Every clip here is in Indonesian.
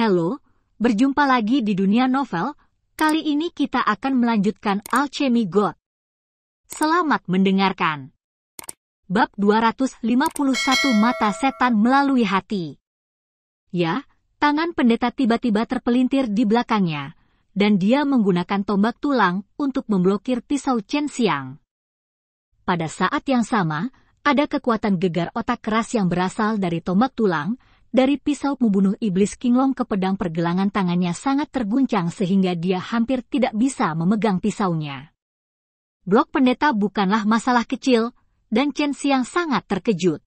Halo, berjumpa lagi di dunia novel. Kali ini kita akan melanjutkan Alchemy God. Selamat mendengarkan. Bab 251 Mata Setan Melalui Hati. Ya, tangan pendeta tiba-tiba terpelintir di belakangnya, dan dia menggunakan tombak tulang untuk memblokir pisau Chen Xiang. Pada saat yang sama, ada kekuatan gegar otak keras yang berasal dari tombak tulang, dari pisau pembunuh iblis Kinglong ke pedang pergelangan tangannya sangat terguncang sehingga dia hampir tidak bisa memegang pisaunya. Blok pendeta bukanlah masalah kecil, dan Chen Xiang sangat terkejut.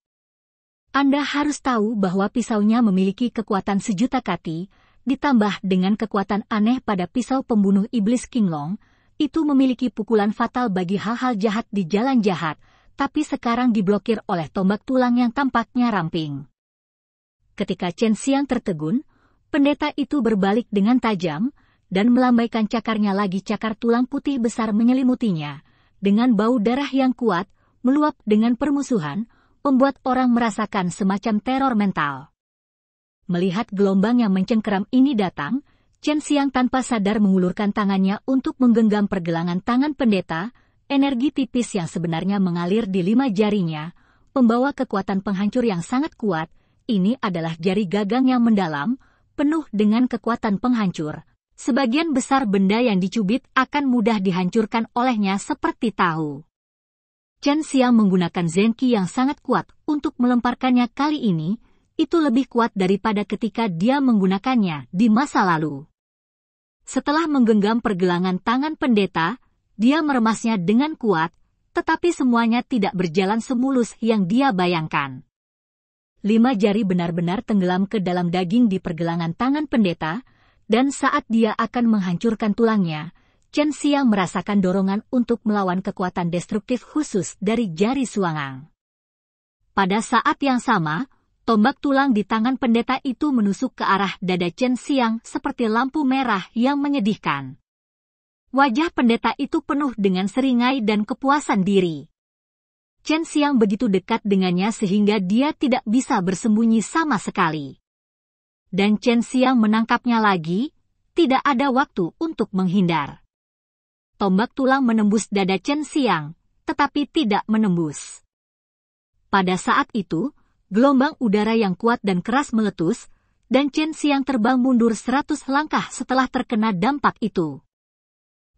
Anda harus tahu bahwa pisaunya memiliki kekuatan sejuta kati, ditambah dengan kekuatan aneh pada pisau pembunuh iblis Kinglong, itu memiliki pukulan fatal bagi hal-hal jahat di jalan jahat, tapi sekarang diblokir oleh tombak tulang yang tampaknya ramping. Ketika Chen Xiang tertegun, pendeta itu berbalik dengan tajam dan melambaikan cakarnya lagi cakar tulang putih besar menyelimutinya. Dengan bau darah yang kuat, meluap dengan permusuhan, membuat orang merasakan semacam teror mental. Melihat gelombang yang mencengkeram ini datang, Chen Xiang tanpa sadar mengulurkan tangannya untuk menggenggam pergelangan tangan pendeta, energi tipis yang sebenarnya mengalir di lima jarinya, membawa kekuatan penghancur yang sangat kuat, ini adalah jari gagang yang mendalam, penuh dengan kekuatan penghancur. Sebagian besar benda yang dicubit akan mudah dihancurkan olehnya seperti tahu. Chen Xiang menggunakan zenki yang sangat kuat untuk melemparkannya kali ini, itu lebih kuat daripada ketika dia menggunakannya di masa lalu. Setelah menggenggam pergelangan tangan pendeta, dia meremasnya dengan kuat, tetapi semuanya tidak berjalan semulus yang dia bayangkan lima jari benar-benar tenggelam ke dalam daging di pergelangan tangan pendeta, dan saat dia akan menghancurkan tulangnya, Chen Xia merasakan dorongan untuk melawan kekuatan destruktif khusus dari jari suangang. Pada saat yang sama, tombak tulang di tangan pendeta itu menusuk ke arah dada Chen Xiang seperti lampu merah yang menyedihkan. Wajah pendeta itu penuh dengan seringai dan kepuasan diri. Chen Xiang begitu dekat dengannya sehingga dia tidak bisa bersembunyi sama sekali. Dan Chen Xiang menangkapnya lagi, tidak ada waktu untuk menghindar. Tombak tulang menembus dada Chen Xiang, tetapi tidak menembus. Pada saat itu, gelombang udara yang kuat dan keras meletus, dan Chen Xiang terbang mundur seratus langkah setelah terkena dampak itu.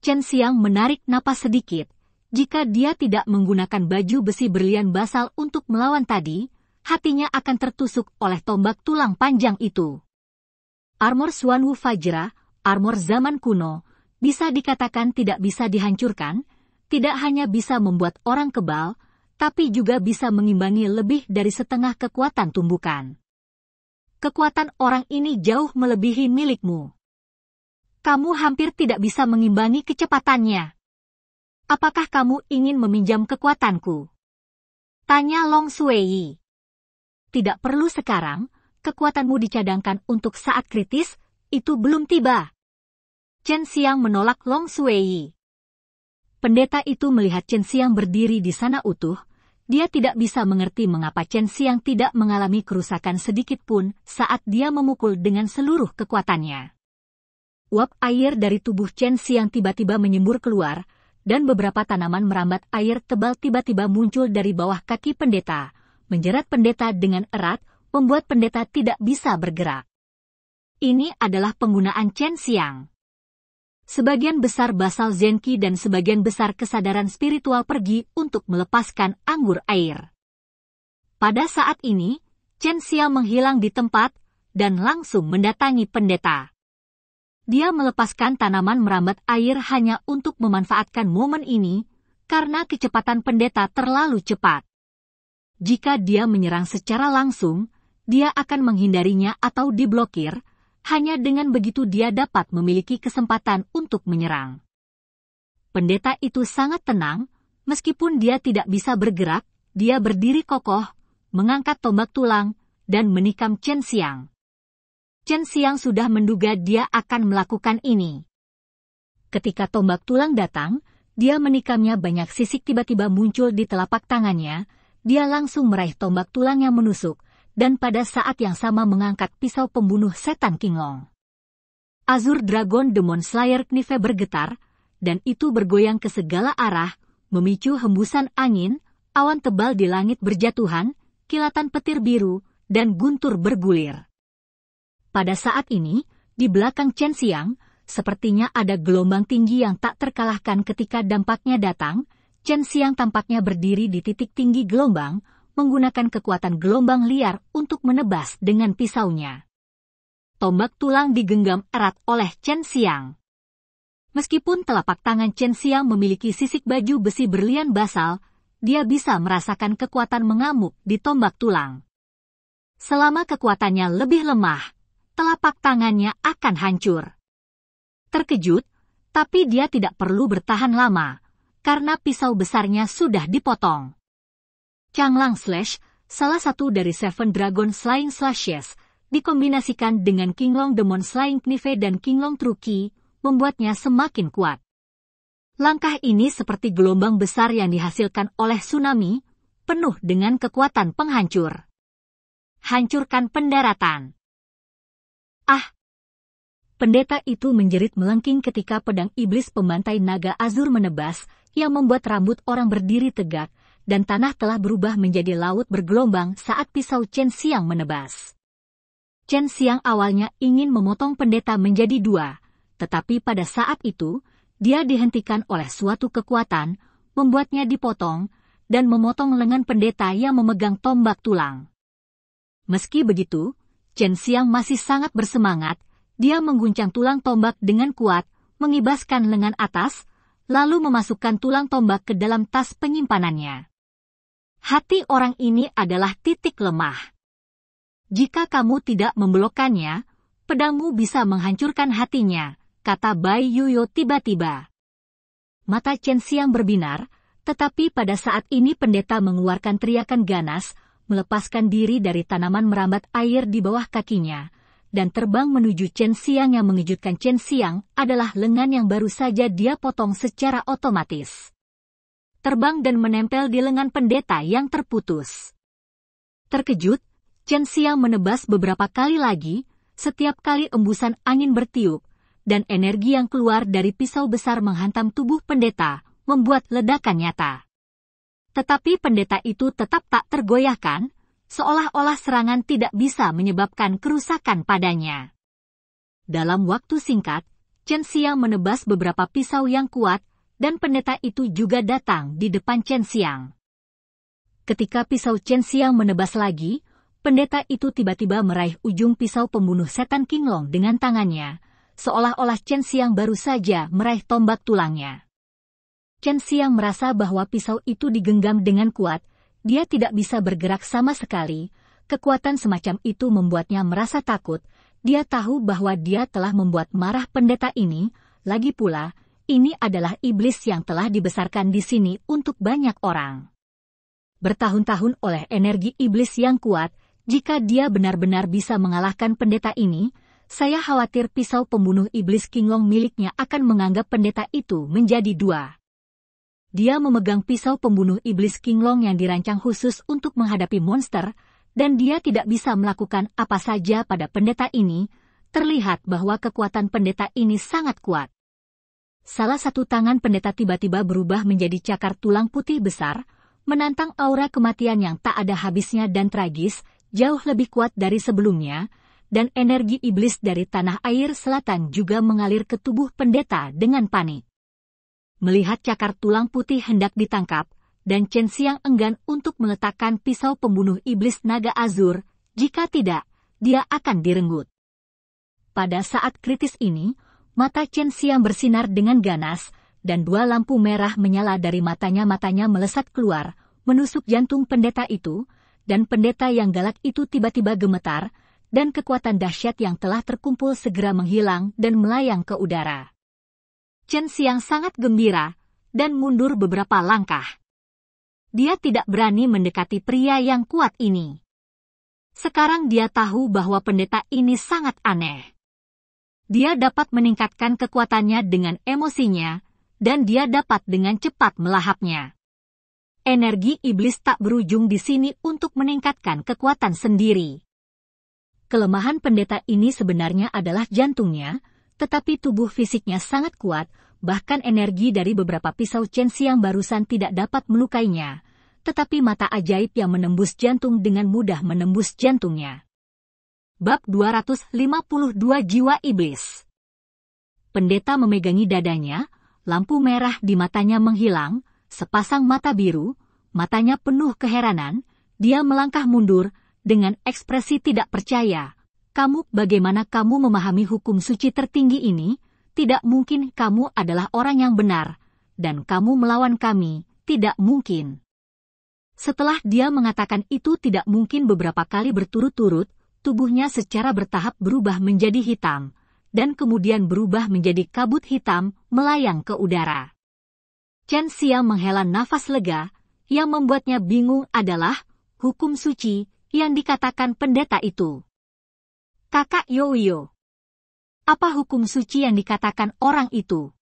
Chen Xiang menarik napas sedikit, jika dia tidak menggunakan baju besi berlian basal untuk melawan tadi, hatinya akan tertusuk oleh tombak tulang panjang itu. Armor Swanwu Fajra, armor zaman kuno, bisa dikatakan tidak bisa dihancurkan, tidak hanya bisa membuat orang kebal, tapi juga bisa mengimbangi lebih dari setengah kekuatan tumbukan. Kekuatan orang ini jauh melebihi milikmu. Kamu hampir tidak bisa mengimbangi kecepatannya apakah kamu ingin meminjam kekuatanku? Tanya Long Suei. Tidak perlu sekarang, kekuatanmu dicadangkan untuk saat kritis, itu belum tiba. Chen Xiang menolak Long Suei. Pendeta itu melihat Chen Xiang berdiri di sana utuh, dia tidak bisa mengerti mengapa Chen Xiang tidak mengalami kerusakan sedikit pun saat dia memukul dengan seluruh kekuatannya. Uap air dari tubuh Chen Xiang tiba-tiba menyembur keluar, dan beberapa tanaman merambat air tebal tiba-tiba muncul dari bawah kaki pendeta, menjerat pendeta dengan erat, membuat pendeta tidak bisa bergerak. Ini adalah penggunaan Chen Xiang. Sebagian besar basal Zenki dan sebagian besar kesadaran spiritual pergi untuk melepaskan anggur air. Pada saat ini, Chen Xiang menghilang di tempat dan langsung mendatangi pendeta dia melepaskan tanaman merambat air hanya untuk memanfaatkan momen ini karena kecepatan pendeta terlalu cepat. Jika dia menyerang secara langsung, dia akan menghindarinya atau diblokir, hanya dengan begitu dia dapat memiliki kesempatan untuk menyerang. Pendeta itu sangat tenang, meskipun dia tidak bisa bergerak, dia berdiri kokoh, mengangkat tombak tulang, dan menikam Chen Xiang. Chen Xiang sudah menduga dia akan melakukan ini. Ketika tombak tulang datang, dia menikamnya banyak sisik tiba-tiba muncul di telapak tangannya, dia langsung meraih tombak tulang yang menusuk, dan pada saat yang sama mengangkat pisau pembunuh setan Kinglong. Azur Dragon Demon Slayer Knife bergetar, dan itu bergoyang ke segala arah, memicu hembusan angin, awan tebal di langit berjatuhan, kilatan petir biru, dan guntur bergulir. Pada saat ini, di belakang Chen Xiang, sepertinya ada gelombang tinggi yang tak terkalahkan ketika dampaknya datang, Chen Xiang tampaknya berdiri di titik tinggi gelombang, menggunakan kekuatan gelombang liar untuk menebas dengan pisaunya. Tombak tulang digenggam erat oleh Chen Xiang. Meskipun telapak tangan Chen Xiang memiliki sisik baju besi berlian basal, dia bisa merasakan kekuatan mengamuk di tombak tulang. Selama kekuatannya lebih lemah, telapak tangannya akan hancur. Terkejut, tapi dia tidak perlu bertahan lama, karena pisau besarnya sudah dipotong. Chang Lang Slash, salah satu dari Seven Dragon Slaying Slashes, dikombinasikan dengan King Long Demon Slaying Knife dan King Long Truki, membuatnya semakin kuat. Langkah ini seperti gelombang besar yang dihasilkan oleh tsunami, penuh dengan kekuatan penghancur. Hancurkan pendaratan. Ah! Pendeta itu menjerit melengking ketika pedang iblis pembantai naga azur menebas, yang membuat rambut orang berdiri tegak, dan tanah telah berubah menjadi laut bergelombang saat pisau Chen Xiang menebas. Chen Xiang awalnya ingin memotong pendeta menjadi dua, tetapi pada saat itu, dia dihentikan oleh suatu kekuatan, membuatnya dipotong, dan memotong lengan pendeta yang memegang tombak tulang. Meski begitu, Chen Xiang masih sangat bersemangat, dia mengguncang tulang tombak dengan kuat, mengibaskan lengan atas, lalu memasukkan tulang tombak ke dalam tas penyimpanannya. Hati orang ini adalah titik lemah. Jika kamu tidak membelokkannya, pedangmu bisa menghancurkan hatinya, kata Bai Yuyo tiba-tiba. Mata Chen Xiang berbinar, tetapi pada saat ini pendeta mengeluarkan teriakan ganas, melepaskan diri dari tanaman merambat air di bawah kakinya, dan terbang menuju Chen Xiang yang mengejutkan Chen Xiang adalah lengan yang baru saja dia potong secara otomatis. Terbang dan menempel di lengan pendeta yang terputus. Terkejut, Chen Xiang menebas beberapa kali lagi, setiap kali embusan angin bertiup, dan energi yang keluar dari pisau besar menghantam tubuh pendeta, membuat ledakan nyata. Tetapi pendeta itu tetap tak tergoyahkan, seolah-olah serangan tidak bisa menyebabkan kerusakan padanya. Dalam waktu singkat, Chen Xiang menebas beberapa pisau yang kuat, dan pendeta itu juga datang di depan Chen Xiang. Ketika pisau Chen Xiang menebas lagi, pendeta itu tiba-tiba meraih ujung pisau pembunuh setan King Long dengan tangannya, seolah-olah Chen Xiang baru saja meraih tombak tulangnya. Chen Xiang merasa bahwa pisau itu digenggam dengan kuat, dia tidak bisa bergerak sama sekali. Kekuatan semacam itu membuatnya merasa takut. Dia tahu bahwa dia telah membuat marah pendeta ini, lagi pula, ini adalah iblis yang telah dibesarkan di sini untuk banyak orang. Bertahun-tahun oleh energi iblis yang kuat, jika dia benar-benar bisa mengalahkan pendeta ini, saya khawatir pisau pembunuh iblis King Kinglong miliknya akan menganggap pendeta itu menjadi dua. Dia memegang pisau pembunuh iblis Kinglong yang dirancang khusus untuk menghadapi monster, dan dia tidak bisa melakukan apa saja pada pendeta ini, terlihat bahwa kekuatan pendeta ini sangat kuat. Salah satu tangan pendeta tiba-tiba berubah menjadi cakar tulang putih besar, menantang aura kematian yang tak ada habisnya dan tragis, jauh lebih kuat dari sebelumnya, dan energi iblis dari tanah air selatan juga mengalir ke tubuh pendeta dengan panik melihat cakar tulang putih hendak ditangkap, dan Chen Xiang enggan untuk meletakkan pisau pembunuh iblis naga azur, jika tidak, dia akan direnggut. Pada saat kritis ini, mata Chen Xiang bersinar dengan ganas, dan dua lampu merah menyala dari matanya-matanya melesat keluar, menusuk jantung pendeta itu, dan pendeta yang galak itu tiba-tiba gemetar, dan kekuatan dahsyat yang telah terkumpul segera menghilang dan melayang ke udara. Chen Xiang sangat gembira dan mundur beberapa langkah. Dia tidak berani mendekati pria yang kuat ini. Sekarang dia tahu bahwa pendeta ini sangat aneh. Dia dapat meningkatkan kekuatannya dengan emosinya, dan dia dapat dengan cepat melahapnya. Energi iblis tak berujung di sini untuk meningkatkan kekuatan sendiri kelemahan pendeta ini sebenarnya adalah jantungnya, tetapi tubuh fisiknya sangat kuat, bahkan energi dari beberapa pisau Chensi yang barusan tidak dapat melukainya. Tetapi mata ajaib yang menembus jantung dengan mudah menembus jantungnya. Bab 252 Jiwa Iblis Pendeta memegangi dadanya, lampu merah di matanya menghilang, sepasang mata biru, matanya penuh keheranan, dia melangkah mundur dengan ekspresi tidak percaya kamu bagaimana kamu memahami hukum suci tertinggi ini? Tidak mungkin kamu adalah orang yang benar, dan kamu melawan kami, tidak mungkin. Setelah dia mengatakan itu tidak mungkin beberapa kali berturut-turut, tubuhnya secara bertahap berubah menjadi hitam, dan kemudian berubah menjadi kabut hitam melayang ke udara. Chen Xia menghela nafas lega, yang membuatnya bingung adalah hukum suci yang dikatakan pendeta itu. Kakak Yoyo. Apa hukum suci yang dikatakan orang itu?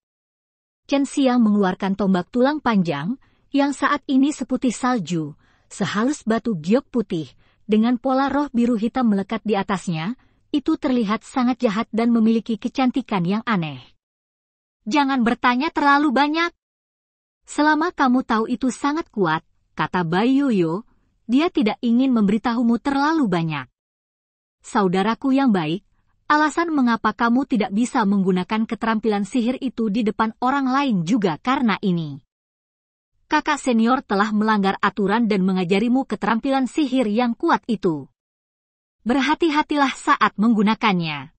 Chen Xiang mengeluarkan tombak tulang panjang, yang saat ini seputih salju, sehalus batu giok putih, dengan pola roh biru hitam melekat di atasnya, itu terlihat sangat jahat dan memiliki kecantikan yang aneh. Jangan bertanya terlalu banyak. Selama kamu tahu itu sangat kuat, kata Bai Yoyo, dia tidak ingin memberitahumu terlalu banyak saudaraku yang baik, alasan mengapa kamu tidak bisa menggunakan keterampilan sihir itu di depan orang lain juga karena ini. Kakak senior telah melanggar aturan dan mengajarimu keterampilan sihir yang kuat itu. Berhati-hatilah saat menggunakannya.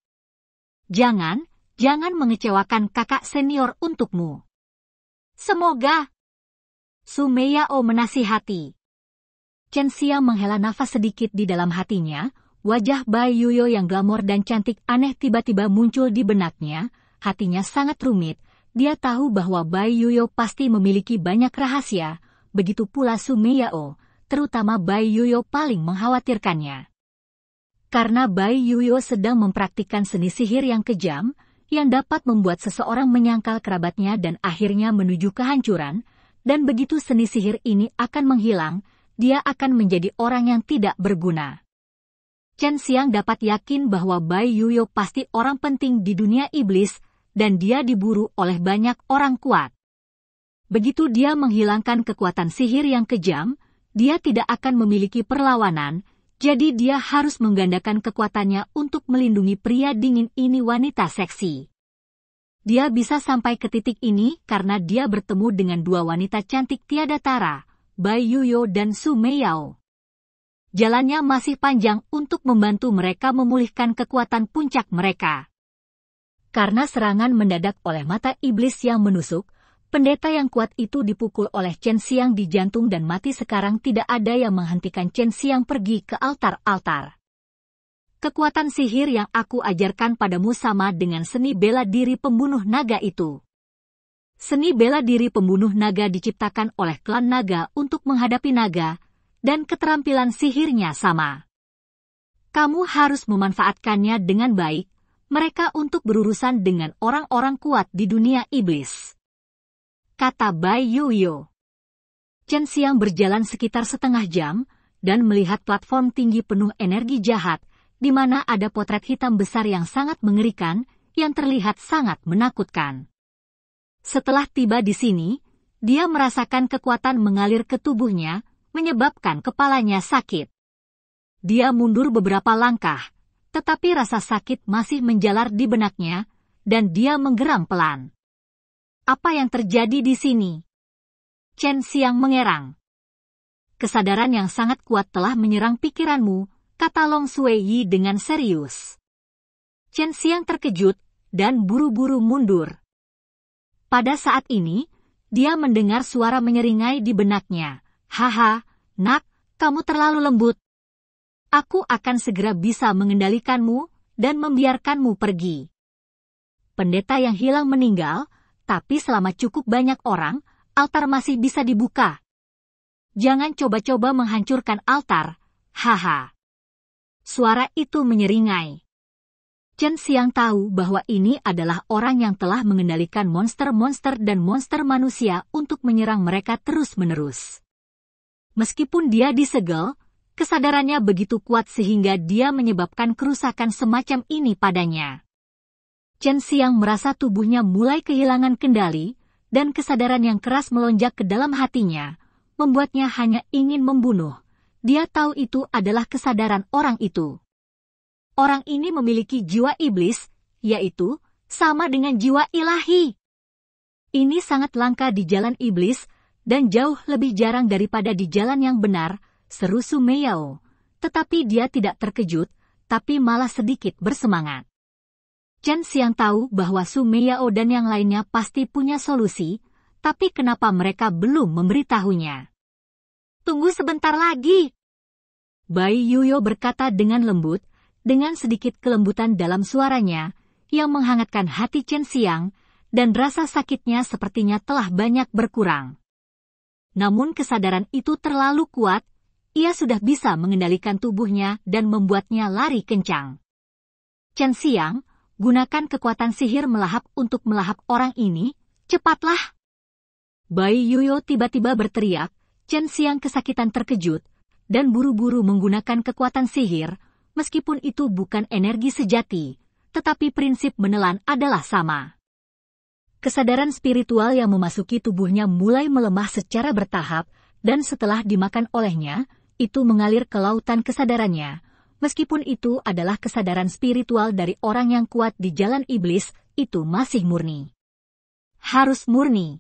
Jangan, jangan mengecewakan kakak senior untukmu. Semoga Sumeyao menasihati. Chen Xiang menghela nafas sedikit di dalam hatinya, Wajah Bai Yuyo yang glamor dan cantik aneh tiba-tiba muncul di benaknya, hatinya sangat rumit. Dia tahu bahwa Bai Yuyo pasti memiliki banyak rahasia, begitu pula Sumeyao, terutama Bai Yuyo paling mengkhawatirkannya. Karena Bai Yuyo sedang mempraktikkan seni sihir yang kejam, yang dapat membuat seseorang menyangkal kerabatnya dan akhirnya menuju kehancuran, dan begitu seni sihir ini akan menghilang, dia akan menjadi orang yang tidak berguna. Chen Xiang dapat yakin bahwa Bai Yuyo pasti orang penting di dunia iblis dan dia diburu oleh banyak orang kuat. Begitu dia menghilangkan kekuatan sihir yang kejam, dia tidak akan memiliki perlawanan, jadi dia harus menggandakan kekuatannya untuk melindungi pria dingin ini wanita seksi. Dia bisa sampai ke titik ini karena dia bertemu dengan dua wanita cantik tiada tara, Bai Yuyo dan Su Meiyao jalannya masih panjang untuk membantu mereka memulihkan kekuatan puncak mereka. Karena serangan mendadak oleh mata iblis yang menusuk, pendeta yang kuat itu dipukul oleh Chen Xiang di jantung dan mati sekarang tidak ada yang menghentikan Chen Xiang pergi ke altar-altar. Kekuatan sihir yang aku ajarkan padamu sama dengan seni bela diri pembunuh naga itu. Seni bela diri pembunuh naga diciptakan oleh klan naga untuk menghadapi naga, dan keterampilan sihirnya sama. Kamu harus memanfaatkannya dengan baik, mereka untuk berurusan dengan orang-orang kuat di dunia iblis. Kata Bai Yoyo. Chen Siang berjalan sekitar setengah jam dan melihat platform tinggi penuh energi jahat, di mana ada potret hitam besar yang sangat mengerikan, yang terlihat sangat menakutkan. Setelah tiba di sini, dia merasakan kekuatan mengalir ke tubuhnya, menyebabkan kepalanya sakit. Dia mundur beberapa langkah, tetapi rasa sakit masih menjalar di benaknya dan dia menggeram pelan. Apa yang terjadi di sini? Chen Xiang mengerang. Kesadaran yang sangat kuat telah menyerang pikiranmu, kata Long Sui Yi dengan serius. Chen Xiang terkejut dan buru-buru mundur. Pada saat ini, dia mendengar suara menyeringai di benaknya. Haha, nak, kamu terlalu lembut. Aku akan segera bisa mengendalikanmu dan membiarkanmu pergi. Pendeta yang hilang meninggal, tapi selama cukup banyak orang, altar masih bisa dibuka. Jangan coba-coba menghancurkan altar, haha. Suara itu menyeringai. Chen Xiang tahu bahwa ini adalah orang yang telah mengendalikan monster-monster dan monster manusia untuk menyerang mereka terus-menerus. Meskipun dia disegel, kesadarannya begitu kuat sehingga dia menyebabkan kerusakan semacam ini padanya. Chen Xiang merasa tubuhnya mulai kehilangan kendali, dan kesadaran yang keras melonjak ke dalam hatinya, membuatnya hanya ingin membunuh. Dia tahu itu adalah kesadaran orang itu. Orang ini memiliki jiwa iblis, yaitu sama dengan jiwa ilahi. Ini sangat langka di jalan iblis, dan jauh lebih jarang daripada di jalan yang benar, seru Sumeyao. Tetapi dia tidak terkejut, tapi malah sedikit bersemangat. Chen Xiang tahu bahwa Sumeyao dan yang lainnya pasti punya solusi, tapi kenapa mereka belum memberitahunya? Tunggu sebentar lagi. Bai Yuyo berkata dengan lembut, dengan sedikit kelembutan dalam suaranya, yang menghangatkan hati Chen Xiang, dan rasa sakitnya sepertinya telah banyak berkurang. Namun kesadaran itu terlalu kuat, ia sudah bisa mengendalikan tubuhnya dan membuatnya lari kencang. Chen Xiang, gunakan kekuatan sihir melahap untuk melahap orang ini, cepatlah! Bayi Yuyo tiba-tiba berteriak, Chen Xiang kesakitan terkejut, dan buru-buru menggunakan kekuatan sihir, meskipun itu bukan energi sejati, tetapi prinsip menelan adalah sama. Kesadaran spiritual yang memasuki tubuhnya mulai melemah secara bertahap, dan setelah dimakan olehnya, itu mengalir ke lautan kesadarannya. Meskipun itu adalah kesadaran spiritual dari orang yang kuat di jalan iblis, itu masih murni. Harus murni.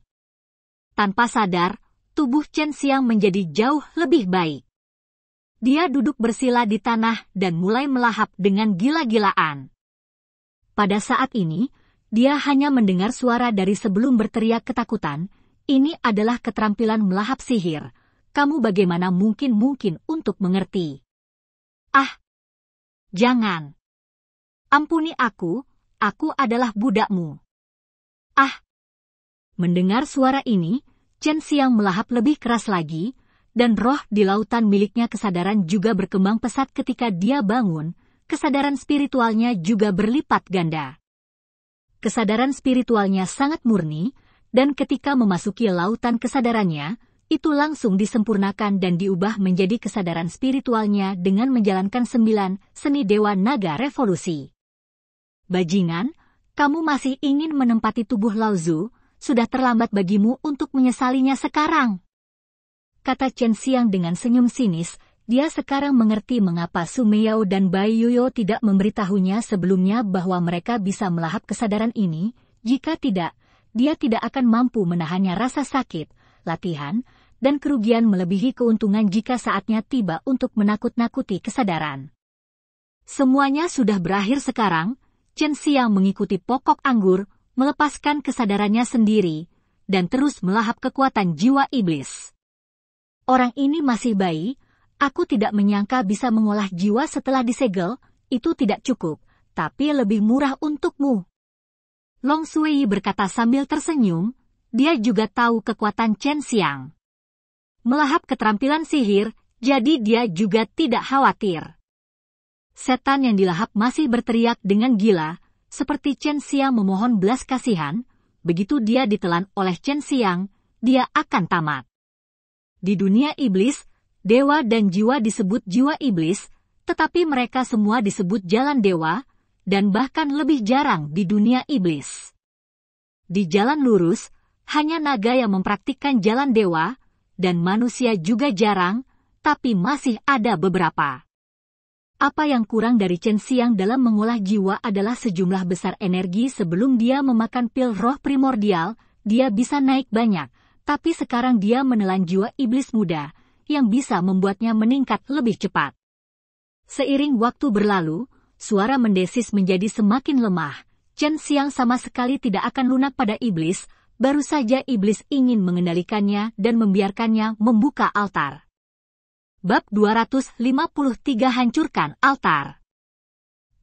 Tanpa sadar, tubuh Chen Xiang menjadi jauh lebih baik. Dia duduk bersila di tanah dan mulai melahap dengan gila-gilaan. Pada saat ini, dia hanya mendengar suara dari sebelum berteriak ketakutan, ini adalah keterampilan melahap sihir. Kamu bagaimana mungkin-mungkin untuk mengerti? Ah! Jangan! Ampuni aku, aku adalah budakmu. Ah! Mendengar suara ini, Chen Xiang melahap lebih keras lagi, dan roh di lautan miliknya kesadaran juga berkembang pesat ketika dia bangun, kesadaran spiritualnya juga berlipat ganda kesadaran spiritualnya sangat murni, dan ketika memasuki lautan kesadarannya, itu langsung disempurnakan dan diubah menjadi kesadaran spiritualnya dengan menjalankan sembilan seni Dewa Naga Revolusi. Bajingan, kamu masih ingin menempati tubuh Lauzu, sudah terlambat bagimu untuk menyesalinya sekarang. Kata Chen Xiang dengan senyum sinis dia sekarang mengerti mengapa Sumeyao dan Yuyo tidak memberitahunya sebelumnya bahwa mereka bisa melahap kesadaran ini. Jika tidak, dia tidak akan mampu menahannya rasa sakit, latihan, dan kerugian melebihi keuntungan jika saatnya tiba untuk menakut-nakuti kesadaran. Semuanya sudah berakhir sekarang, Chen Xiang mengikuti pokok anggur, melepaskan kesadarannya sendiri, dan terus melahap kekuatan jiwa iblis. Orang ini masih bayi, Aku tidak menyangka bisa mengolah jiwa setelah disegel, itu tidak cukup, tapi lebih murah untukmu. Long Sui berkata sambil tersenyum, dia juga tahu kekuatan Chen Xiang. Melahap keterampilan sihir, jadi dia juga tidak khawatir. Setan yang dilahap masih berteriak dengan gila, seperti Chen Xiang memohon belas kasihan, begitu dia ditelan oleh Chen Xiang, dia akan tamat. Di dunia iblis, dewa dan jiwa disebut jiwa iblis, tetapi mereka semua disebut jalan dewa, dan bahkan lebih jarang di dunia iblis. Di jalan lurus, hanya naga yang mempraktikkan jalan dewa, dan manusia juga jarang, tapi masih ada beberapa. Apa yang kurang dari Chen Xiang dalam mengolah jiwa adalah sejumlah besar energi sebelum dia memakan pil roh primordial, dia bisa naik banyak, tapi sekarang dia menelan jiwa iblis muda, yang bisa membuatnya meningkat lebih cepat. Seiring waktu berlalu, suara mendesis menjadi semakin lemah. Chen Xiang sama sekali tidak akan lunak pada iblis, baru saja iblis ingin mengendalikannya dan membiarkannya membuka altar. Bab 253 Hancurkan Altar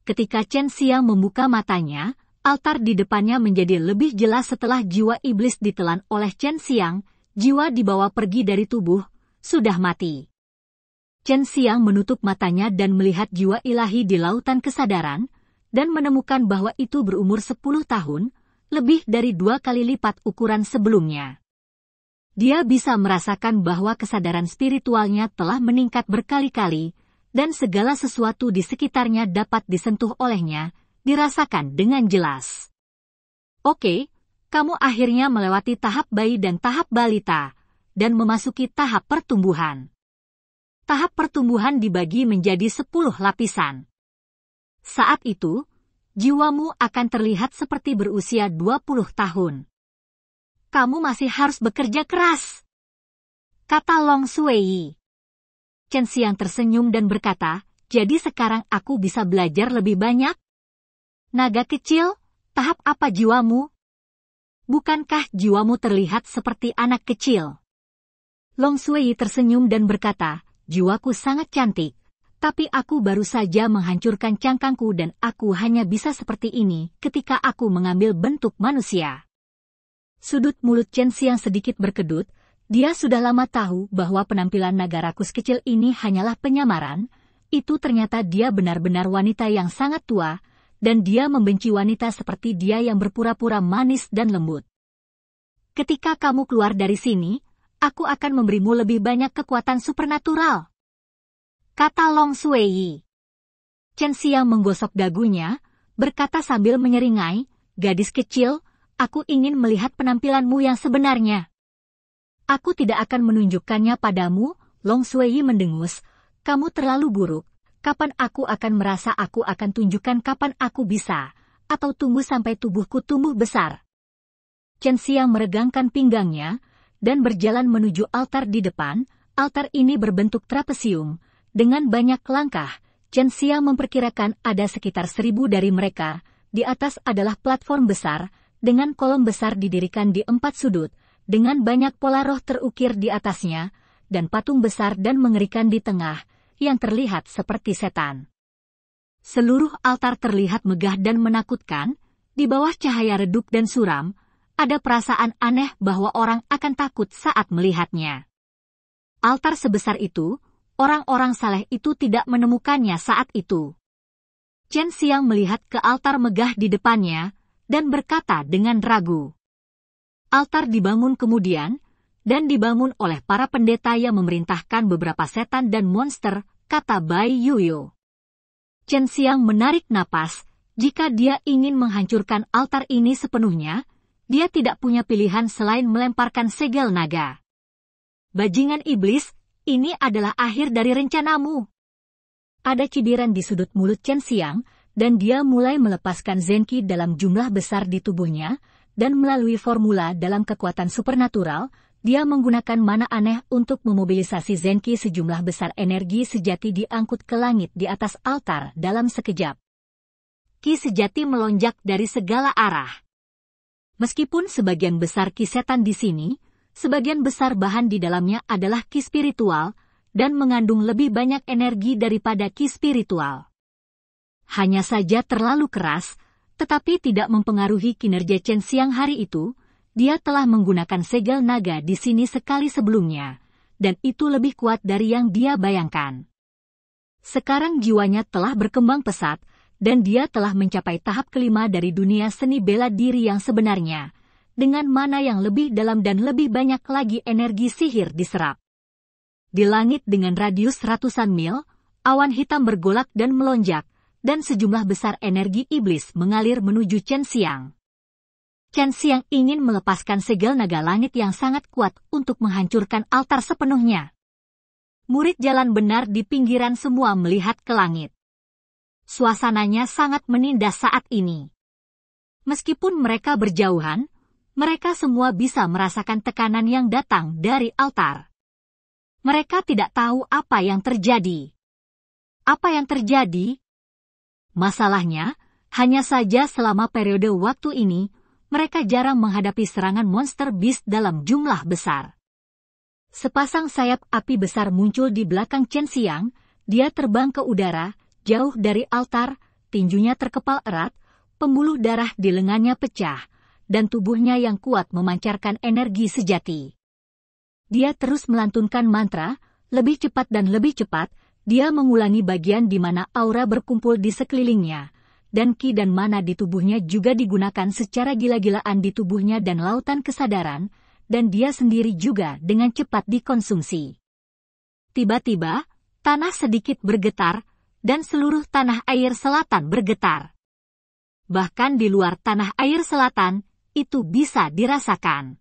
Ketika Chen Xiang membuka matanya, altar di depannya menjadi lebih jelas setelah jiwa iblis ditelan oleh Chen Xiang, jiwa dibawa pergi dari tubuh sudah mati. Chen Xiang menutup matanya dan melihat jiwa ilahi di lautan kesadaran, dan menemukan bahwa itu berumur 10 tahun, lebih dari dua kali lipat ukuran sebelumnya. Dia bisa merasakan bahwa kesadaran spiritualnya telah meningkat berkali-kali, dan segala sesuatu di sekitarnya dapat disentuh olehnya, dirasakan dengan jelas. Oke, kamu akhirnya melewati tahap bayi dan tahap balita, dan memasuki tahap pertumbuhan. Tahap pertumbuhan dibagi menjadi sepuluh lapisan. Saat itu, jiwamu akan terlihat seperti berusia dua puluh tahun. Kamu masih harus bekerja keras. Kata Long Sui. Chen Xiang tersenyum dan berkata, jadi sekarang aku bisa belajar lebih banyak? Naga kecil, tahap apa jiwamu? Bukankah jiwamu terlihat seperti anak kecil? Long Sui tersenyum dan berkata, jiwaku sangat cantik, tapi aku baru saja menghancurkan cangkangku dan aku hanya bisa seperti ini ketika aku mengambil bentuk manusia. Sudut mulut Chen Xiang sedikit berkedut, dia sudah lama tahu bahwa penampilan naga rakus kecil ini hanyalah penyamaran, itu ternyata dia benar-benar wanita yang sangat tua, dan dia membenci wanita seperti dia yang berpura-pura manis dan lembut. Ketika kamu keluar dari sini, aku akan memberimu lebih banyak kekuatan supernatural. Kata Long Sueyi. Chen Xiang menggosok dagunya, berkata sambil menyeringai, gadis kecil, aku ingin melihat penampilanmu yang sebenarnya. Aku tidak akan menunjukkannya padamu, Long Sueyi mendengus, kamu terlalu buruk, kapan aku akan merasa aku akan tunjukkan kapan aku bisa, atau tunggu sampai tubuhku tumbuh besar. Chen Xiang meregangkan pinggangnya, dan berjalan menuju altar di depan. Altar ini berbentuk trapesium. Dengan banyak langkah, Chen Xia memperkirakan ada sekitar seribu dari mereka. Di atas adalah platform besar, dengan kolom besar didirikan di empat sudut, dengan banyak pola roh terukir di atasnya, dan patung besar dan mengerikan di tengah, yang terlihat seperti setan. Seluruh altar terlihat megah dan menakutkan, di bawah cahaya redup dan suram, ada perasaan aneh bahwa orang akan takut saat melihatnya. Altar sebesar itu, orang-orang saleh itu tidak menemukannya saat itu. Chen Xiang melihat ke altar megah di depannya dan berkata dengan ragu. Altar dibangun kemudian dan dibangun oleh para pendeta yang memerintahkan beberapa setan dan monster, kata Bai Yuyo. Chen Xiang menarik napas jika dia ingin menghancurkan altar ini sepenuhnya, dia tidak punya pilihan selain melemparkan segel naga. Bajingan iblis, ini adalah akhir dari rencanamu. Ada cibiran di sudut mulut Chen Xiang, dan dia mulai melepaskan Zenki dalam jumlah besar di tubuhnya, dan melalui formula dalam kekuatan supernatural, dia menggunakan mana aneh untuk memobilisasi Zenki sejumlah besar energi sejati diangkut ke langit di atas altar dalam sekejap. Ki sejati melonjak dari segala arah. Meskipun sebagian besar ki di sini, sebagian besar bahan di dalamnya adalah ki spiritual dan mengandung lebih banyak energi daripada ki spiritual. Hanya saja terlalu keras, tetapi tidak mempengaruhi kinerja Chen siang hari itu, dia telah menggunakan segel naga di sini sekali sebelumnya, dan itu lebih kuat dari yang dia bayangkan. Sekarang jiwanya telah berkembang pesat, dan dia telah mencapai tahap kelima dari dunia seni bela diri yang sebenarnya, dengan mana yang lebih dalam dan lebih banyak lagi energi sihir diserap. Di langit dengan radius ratusan mil, awan hitam bergolak dan melonjak, dan sejumlah besar energi iblis mengalir menuju Chen Xiang. Chen Xiang ingin melepaskan segel naga langit yang sangat kuat untuk menghancurkan altar sepenuhnya. Murid jalan benar di pinggiran semua melihat ke langit. Suasananya sangat menindas saat ini. Meskipun mereka berjauhan, mereka semua bisa merasakan tekanan yang datang dari altar. Mereka tidak tahu apa yang terjadi. Apa yang terjadi? Masalahnya, hanya saja selama periode waktu ini, mereka jarang menghadapi serangan monster beast dalam jumlah besar. Sepasang sayap api besar muncul di belakang Chen Xiang, dia terbang ke udara, Jauh dari altar, tinjunya terkepal erat, pembuluh darah di lengannya pecah, dan tubuhnya yang kuat memancarkan energi sejati. Dia terus melantunkan mantra, lebih cepat dan lebih cepat, dia mengulangi bagian di mana aura berkumpul di sekelilingnya, dan ki dan mana di tubuhnya juga digunakan secara gila-gilaan di tubuhnya dan lautan kesadaran, dan dia sendiri juga dengan cepat dikonsumsi. Tiba-tiba, tanah sedikit bergetar, dan seluruh tanah air selatan bergetar. Bahkan di luar tanah air selatan, itu bisa dirasakan.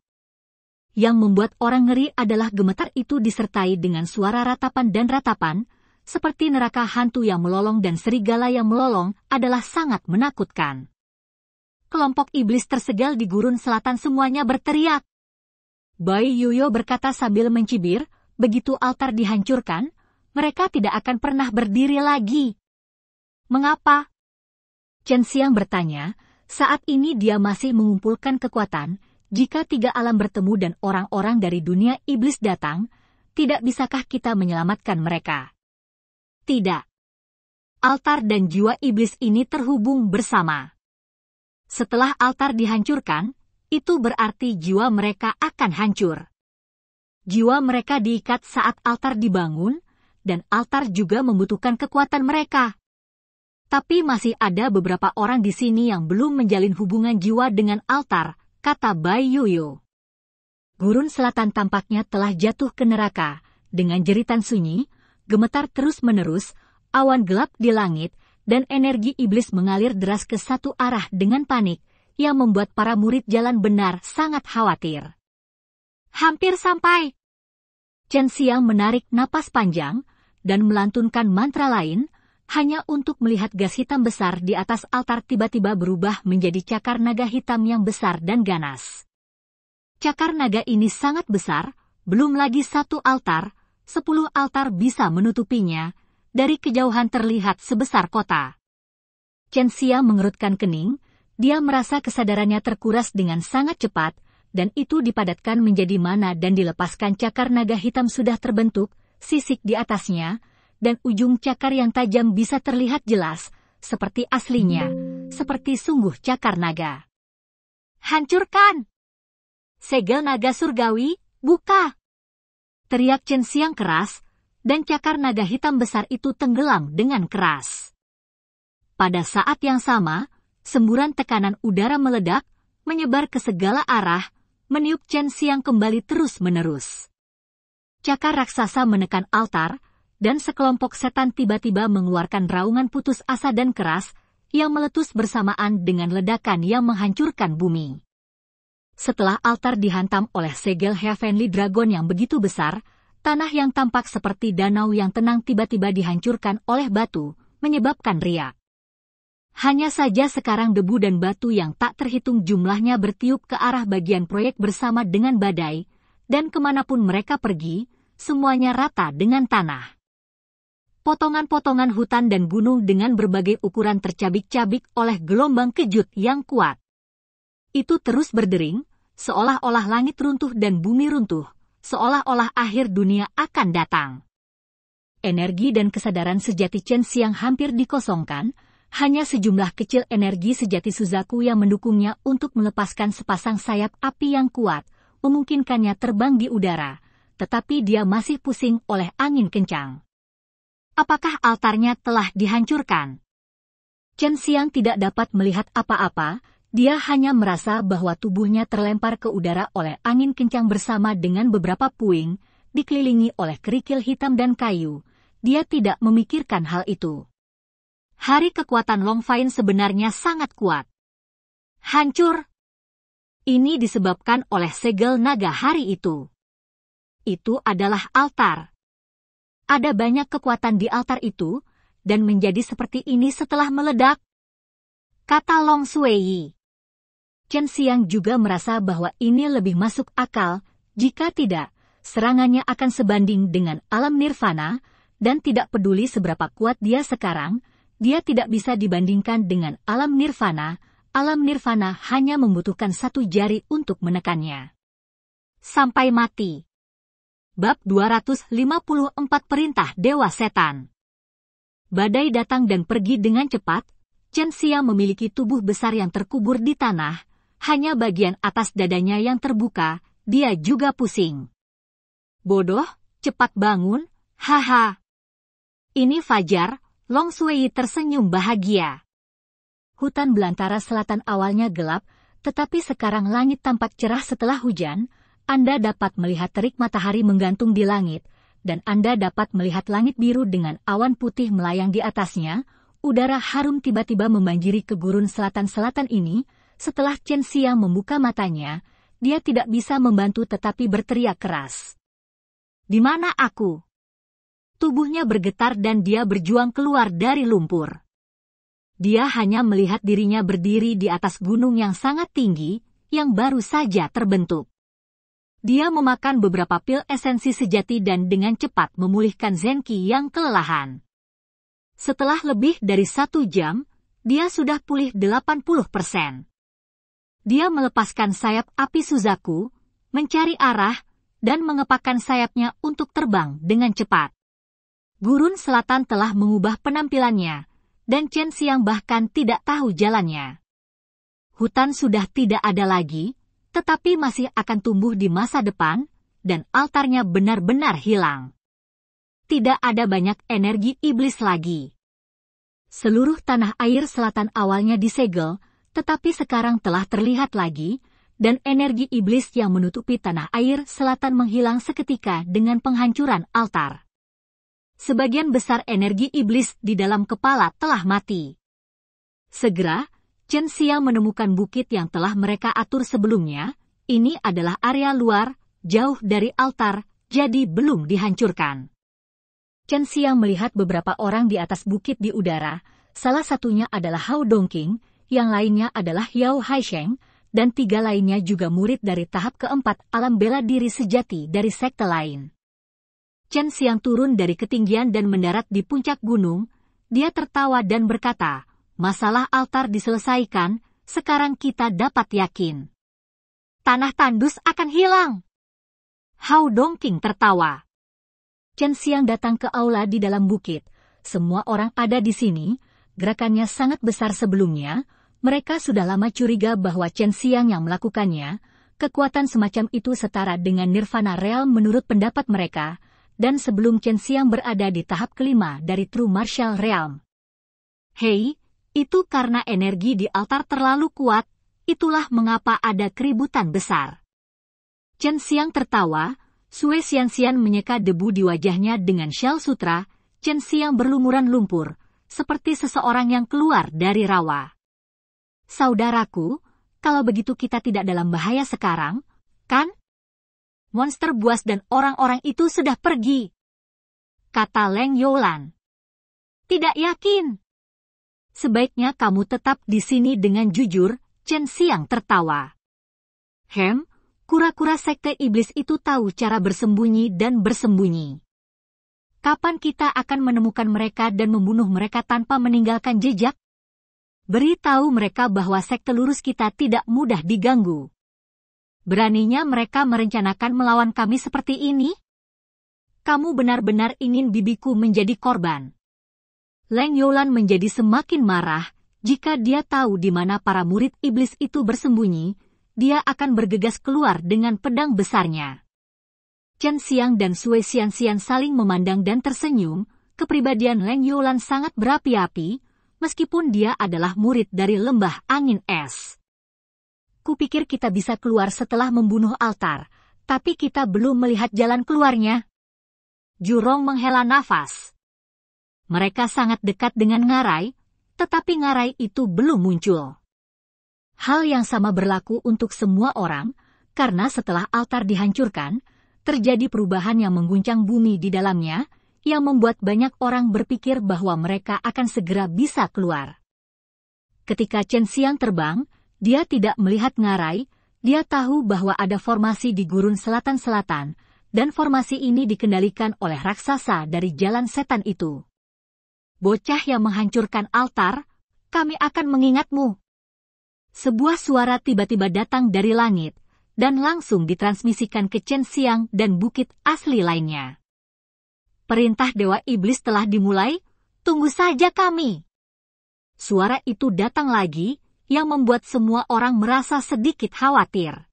Yang membuat orang ngeri adalah gemetar itu disertai dengan suara ratapan dan ratapan, seperti neraka hantu yang melolong dan serigala yang melolong adalah sangat menakutkan. Kelompok iblis tersegal di gurun selatan semuanya berteriak. Bayi Yuyo berkata sambil mencibir, begitu altar dihancurkan, mereka tidak akan pernah berdiri lagi. Mengapa? Chen Xiang bertanya, saat ini dia masih mengumpulkan kekuatan, jika tiga alam bertemu dan orang-orang dari dunia iblis datang, tidak bisakah kita menyelamatkan mereka? Tidak. Altar dan jiwa iblis ini terhubung bersama. Setelah altar dihancurkan, itu berarti jiwa mereka akan hancur. Jiwa mereka diikat saat altar dibangun, dan altar juga membutuhkan kekuatan mereka. Tapi masih ada beberapa orang di sini yang belum menjalin hubungan jiwa dengan altar, kata Bai Yoyo. Gurun selatan tampaknya telah jatuh ke neraka. Dengan jeritan sunyi, gemetar terus-menerus, awan gelap di langit, dan energi iblis mengalir deras ke satu arah dengan panik, yang membuat para murid jalan benar sangat khawatir. Hampir sampai. Chen Xiang menarik napas panjang, dan melantunkan mantra lain, hanya untuk melihat gas hitam besar di atas altar tiba-tiba berubah menjadi cakar naga hitam yang besar dan ganas. Cakar naga ini sangat besar, belum lagi satu altar, sepuluh altar bisa menutupinya, dari kejauhan terlihat sebesar kota. Chen Xia mengerutkan kening, dia merasa kesadarannya terkuras dengan sangat cepat, dan itu dipadatkan menjadi mana dan dilepaskan cakar naga hitam sudah terbentuk, sisik di atasnya, dan ujung cakar yang tajam bisa terlihat jelas, seperti aslinya, seperti sungguh cakar naga. Hancurkan! Segel naga surgawi, buka! Teriak Chen Siang keras, dan cakar naga hitam besar itu tenggelam dengan keras. Pada saat yang sama, semburan tekanan udara meledak, menyebar ke segala arah, meniup Chen Siang kembali terus-menerus. Cakar raksasa menekan altar, dan sekelompok setan tiba-tiba mengeluarkan raungan putus asa dan keras yang meletus bersamaan dengan ledakan yang menghancurkan bumi. Setelah altar dihantam oleh segel Heavenly Dragon yang begitu besar, tanah yang tampak seperti danau yang tenang tiba-tiba dihancurkan oleh batu, menyebabkan riak. Hanya saja sekarang debu dan batu yang tak terhitung jumlahnya bertiup ke arah bagian proyek bersama dengan badai, dan kemanapun mereka pergi, semuanya rata dengan tanah. Potongan-potongan hutan dan gunung dengan berbagai ukuran tercabik-cabik oleh gelombang kejut yang kuat. Itu terus berdering, seolah-olah langit runtuh dan bumi runtuh, seolah-olah akhir dunia akan datang. Energi dan kesadaran sejati Chen Xiang hampir dikosongkan, hanya sejumlah kecil energi sejati Suzaku yang mendukungnya untuk melepaskan sepasang sayap api yang kuat, memungkinkannya terbang di udara, tetapi dia masih pusing oleh angin kencang. Apakah altarnya telah dihancurkan? Chen Xiang tidak dapat melihat apa-apa, dia hanya merasa bahwa tubuhnya terlempar ke udara oleh angin kencang bersama dengan beberapa puing, dikelilingi oleh kerikil hitam dan kayu. Dia tidak memikirkan hal itu. Hari kekuatan Long Fine sebenarnya sangat kuat. Hancur, ini disebabkan oleh segel naga hari itu. Itu adalah altar. Ada banyak kekuatan di altar itu, dan menjadi seperti ini setelah meledak. Kata Long Sui. Chen Xiang juga merasa bahwa ini lebih masuk akal, jika tidak, serangannya akan sebanding dengan alam nirvana, dan tidak peduli seberapa kuat dia sekarang, dia tidak bisa dibandingkan dengan alam nirvana, alam nirvana hanya membutuhkan satu jari untuk menekannya. Sampai mati. Bab 254 Perintah Dewa Setan Badai datang dan pergi dengan cepat, chen xia memiliki tubuh besar yang terkubur di tanah, hanya bagian atas dadanya yang terbuka, dia juga pusing. Bodoh, cepat bangun, haha. Ini Fajar, Long Sui tersenyum bahagia. Hutan belantara selatan awalnya gelap, tetapi sekarang langit tampak cerah setelah hujan. Anda dapat melihat terik matahari menggantung di langit, dan Anda dapat melihat langit biru dengan awan putih melayang di atasnya. Udara harum tiba-tiba membanjiri ke gurun selatan-selatan ini. Setelah Chen Xiang membuka matanya, dia tidak bisa membantu tetapi berteriak keras. Di mana aku? Tubuhnya bergetar dan dia berjuang keluar dari lumpur dia hanya melihat dirinya berdiri di atas gunung yang sangat tinggi, yang baru saja terbentuk. Dia memakan beberapa pil esensi sejati dan dengan cepat memulihkan Zenki yang kelelahan. Setelah lebih dari satu jam, dia sudah pulih 80%. Dia melepaskan sayap api Suzaku, mencari arah, dan mengepakkan sayapnya untuk terbang dengan cepat. Gurun Selatan telah mengubah penampilannya, dan Chen Xiang bahkan tidak tahu jalannya. Hutan sudah tidak ada lagi, tetapi masih akan tumbuh di masa depan, dan altarnya benar-benar hilang. Tidak ada banyak energi iblis lagi. Seluruh tanah air selatan awalnya disegel, tetapi sekarang telah terlihat lagi, dan energi iblis yang menutupi tanah air selatan menghilang seketika dengan penghancuran altar sebagian besar energi iblis di dalam kepala telah mati. Segera, Chen Xiang menemukan bukit yang telah mereka atur sebelumnya. Ini adalah area luar, jauh dari altar, jadi belum dihancurkan. Chen Xiang melihat beberapa orang di atas bukit di udara. Salah satunya adalah Hao Dongqing, yang lainnya adalah Yao Haisheng, dan tiga lainnya juga murid dari tahap keempat alam bela diri sejati dari sekte lain. Chen Xiang turun dari ketinggian dan mendarat di puncak gunung, dia tertawa dan berkata, masalah altar diselesaikan, sekarang kita dapat yakin. Tanah tandus akan hilang. Hao Dongqing tertawa. Chen Xiang datang ke aula di dalam bukit. Semua orang ada di sini, gerakannya sangat besar sebelumnya, mereka sudah lama curiga bahwa Chen Xiang yang melakukannya, kekuatan semacam itu setara dengan nirvana real menurut pendapat mereka, dan sebelum Chen Xiang berada di tahap kelima dari True Martial Realm. Hei, itu karena energi di altar terlalu kuat, itulah mengapa ada keributan besar. Chen Xiang tertawa, Sue Xian menyeka debu di wajahnya dengan shell sutra, Chen Xiang berlumuran lumpur, seperti seseorang yang keluar dari rawa. Saudaraku, kalau begitu kita tidak dalam bahaya sekarang, kan? monster buas dan orang-orang itu sudah pergi. Kata Leng Yolan. Tidak yakin. Sebaiknya kamu tetap di sini dengan jujur, Chen Xiang tertawa. Hem, kura-kura sekte iblis itu tahu cara bersembunyi dan bersembunyi. Kapan kita akan menemukan mereka dan membunuh mereka tanpa meninggalkan jejak? Beritahu mereka bahwa sekte lurus kita tidak mudah diganggu. Beraninya mereka merencanakan melawan kami seperti ini? Kamu benar-benar ingin bibiku menjadi korban. Leng Yolan menjadi semakin marah jika dia tahu di mana para murid iblis itu bersembunyi, dia akan bergegas keluar dengan pedang besarnya. Chen Xiang dan Sian Sian saling memandang dan tersenyum, kepribadian Leng Yolan sangat berapi-api, meskipun dia adalah murid dari lembah angin es kupikir kita bisa keluar setelah membunuh altar, tapi kita belum melihat jalan keluarnya. Jurong menghela nafas. Mereka sangat dekat dengan ngarai, tetapi ngarai itu belum muncul. Hal yang sama berlaku untuk semua orang, karena setelah altar dihancurkan, terjadi perubahan yang mengguncang bumi di dalamnya, yang membuat banyak orang berpikir bahwa mereka akan segera bisa keluar. Ketika Chen Xiang terbang, dia tidak melihat ngarai, dia tahu bahwa ada formasi di gurun selatan-selatan, dan formasi ini dikendalikan oleh raksasa dari jalan setan itu. Bocah yang menghancurkan altar, kami akan mengingatmu. Sebuah suara tiba-tiba datang dari langit, dan langsung ditransmisikan ke Chen Siang dan bukit asli lainnya. Perintah Dewa Iblis telah dimulai, tunggu saja kami. Suara itu datang lagi, yang membuat semua orang merasa sedikit khawatir.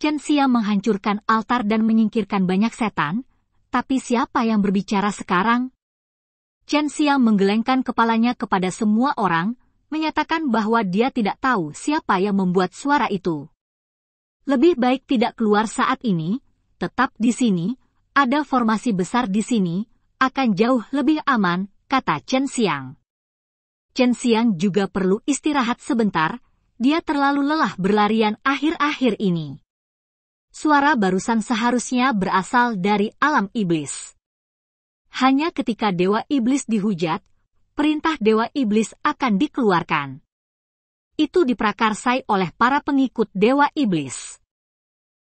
Chen Xiang menghancurkan altar dan menyingkirkan banyak setan, tapi siapa yang berbicara sekarang? Chen Xiang menggelengkan kepalanya kepada semua orang, menyatakan bahwa dia tidak tahu siapa yang membuat suara itu. Lebih baik tidak keluar saat ini, tetap di sini, ada formasi besar di sini, akan jauh lebih aman, kata Chen Xiang. Chen Xiang juga perlu istirahat sebentar, dia terlalu lelah berlarian akhir-akhir ini. Suara barusan seharusnya berasal dari alam iblis. Hanya ketika Dewa Iblis dihujat, perintah Dewa Iblis akan dikeluarkan. Itu diprakarsai oleh para pengikut Dewa Iblis.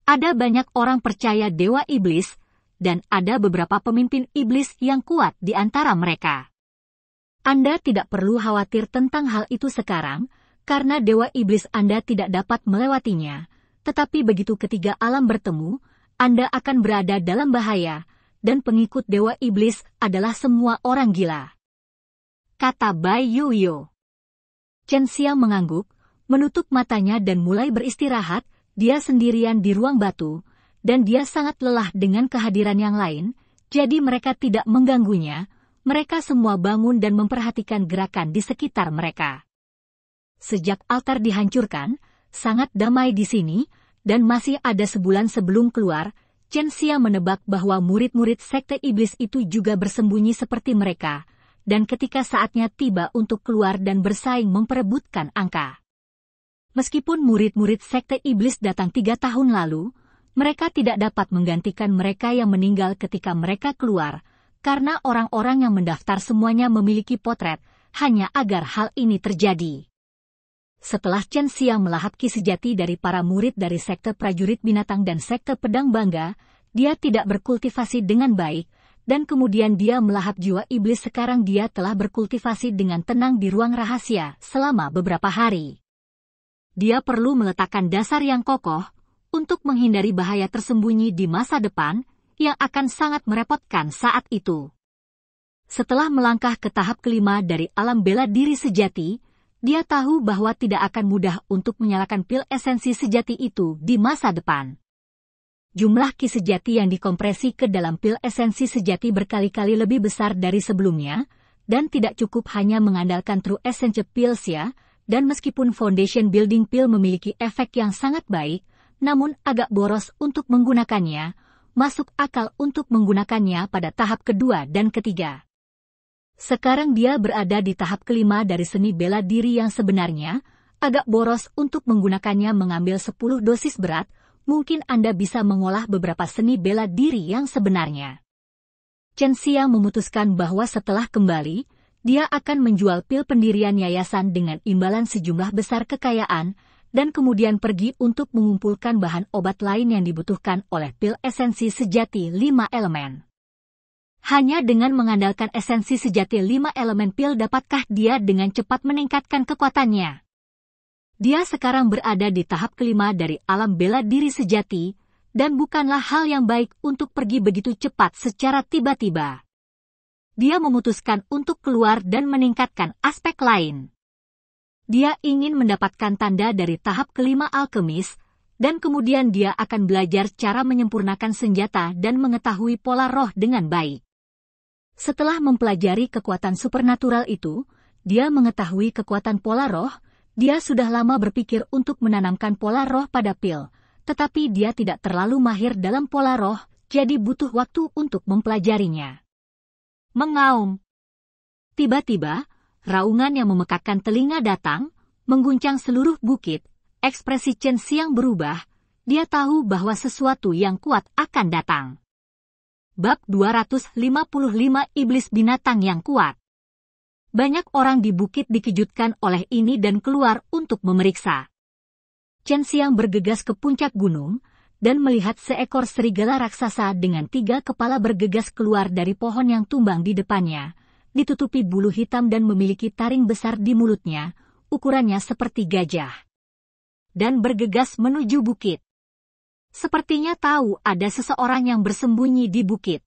Ada banyak orang percaya Dewa Iblis, dan ada beberapa pemimpin iblis yang kuat di antara mereka. Anda tidak perlu khawatir tentang hal itu sekarang, karena dewa iblis Anda tidak dapat melewatinya. Tetapi begitu ketiga alam bertemu, Anda akan berada dalam bahaya, dan pengikut dewa iblis adalah semua orang gila. Kata Bai Yuyo. Chen Xiang mengangguk, menutup matanya dan mulai beristirahat, dia sendirian di ruang batu, dan dia sangat lelah dengan kehadiran yang lain, jadi mereka tidak mengganggunya, mereka semua bangun dan memperhatikan gerakan di sekitar mereka. Sejak altar dihancurkan, sangat damai di sini, dan masih ada sebulan sebelum keluar, Chen Xia menebak bahwa murid-murid sekte iblis itu juga bersembunyi seperti mereka, dan ketika saatnya tiba untuk keluar dan bersaing memperebutkan angka. Meskipun murid-murid sekte iblis datang tiga tahun lalu, mereka tidak dapat menggantikan mereka yang meninggal ketika mereka keluar, karena orang-orang yang mendaftar semuanya memiliki potret, hanya agar hal ini terjadi. Setelah Chen Xiang melahap ki sejati dari para murid dari sekte prajurit binatang dan sekte pedang bangga, dia tidak berkultivasi dengan baik, dan kemudian dia melahap jiwa iblis sekarang dia telah berkultivasi dengan tenang di ruang rahasia selama beberapa hari. Dia perlu meletakkan dasar yang kokoh untuk menghindari bahaya tersembunyi di masa depan, yang akan sangat merepotkan saat itu. Setelah melangkah ke tahap kelima dari alam bela diri sejati, dia tahu bahwa tidak akan mudah untuk menyalakan pil esensi sejati itu di masa depan. Jumlah ki sejati yang dikompresi ke dalam pil esensi sejati berkali-kali lebih besar dari sebelumnya, dan tidak cukup hanya mengandalkan true essence pills ya, dan meskipun foundation building pill memiliki efek yang sangat baik, namun agak boros untuk menggunakannya, masuk akal untuk menggunakannya pada tahap kedua dan ketiga. Sekarang dia berada di tahap kelima dari seni bela diri yang sebenarnya, agak boros untuk menggunakannya mengambil 10 dosis berat, mungkin Anda bisa mengolah beberapa seni bela diri yang sebenarnya. Chen Xiang memutuskan bahwa setelah kembali, dia akan menjual pil pendirian yayasan dengan imbalan sejumlah besar kekayaan, dan kemudian pergi untuk mengumpulkan bahan obat lain yang dibutuhkan oleh pil esensi sejati lima elemen. Hanya dengan mengandalkan esensi sejati lima elemen pil dapatkah dia dengan cepat meningkatkan kekuatannya. Dia sekarang berada di tahap kelima dari alam bela diri sejati, dan bukanlah hal yang baik untuk pergi begitu cepat secara tiba-tiba. Dia memutuskan untuk keluar dan meningkatkan aspek lain dia ingin mendapatkan tanda dari tahap kelima alkemis, dan kemudian dia akan belajar cara menyempurnakan senjata dan mengetahui pola roh dengan baik. Setelah mempelajari kekuatan supernatural itu, dia mengetahui kekuatan pola roh, dia sudah lama berpikir untuk menanamkan pola roh pada pil, tetapi dia tidak terlalu mahir dalam pola roh, jadi butuh waktu untuk mempelajarinya. Mengaum Tiba-tiba, raungan yang memekakkan telinga datang, mengguncang seluruh bukit, ekspresi Chen Xiang berubah, dia tahu bahwa sesuatu yang kuat akan datang. Bab 255 Iblis Binatang Yang Kuat Banyak orang di bukit dikejutkan oleh ini dan keluar untuk memeriksa. Chen Xiang bergegas ke puncak gunung, dan melihat seekor serigala raksasa dengan tiga kepala bergegas keluar dari pohon yang tumbang di depannya, ditutupi bulu hitam dan memiliki taring besar di mulutnya, ukurannya seperti gajah. Dan bergegas menuju bukit. Sepertinya tahu ada seseorang yang bersembunyi di bukit.